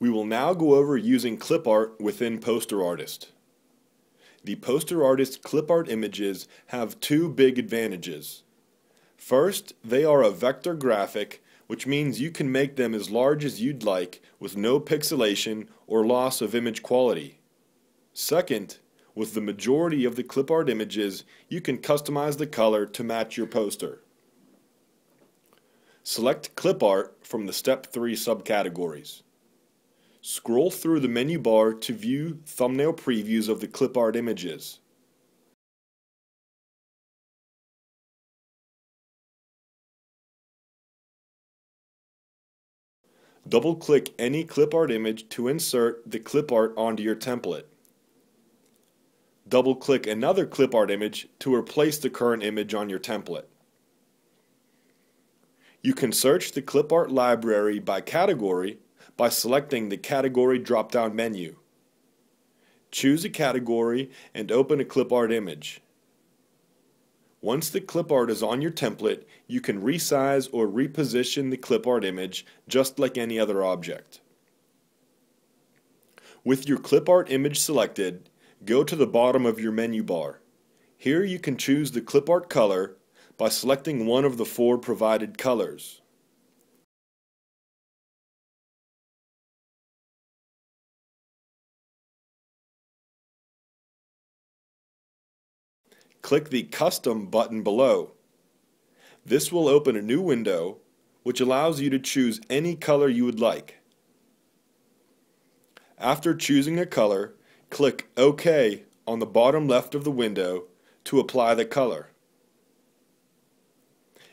We will now go over using clip art within Poster Artist. The Poster Artist clip art images have two big advantages. First, they are a vector graphic, which means you can make them as large as you'd like with no pixelation or loss of image quality. Second, with the majority of the clip art images, you can customize the color to match your poster. Select clip art from the Step 3 subcategories. Scroll through the menu bar to view thumbnail previews of the clipart images. Double-click any clipart image to insert the clipart onto your template. Double-click another clipart image to replace the current image on your template. You can search the clipart library by category by selecting the Category drop-down menu. Choose a category and open a clip art image. Once the clip art is on your template, you can resize or reposition the clip art image just like any other object. With your clip art image selected, go to the bottom of your menu bar. Here you can choose the clip art color by selecting one of the four provided colors. click the Custom button below. This will open a new window which allows you to choose any color you would like. After choosing a color, click OK on the bottom left of the window to apply the color.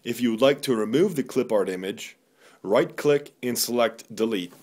If you would like to remove the clip art image, right click and select delete.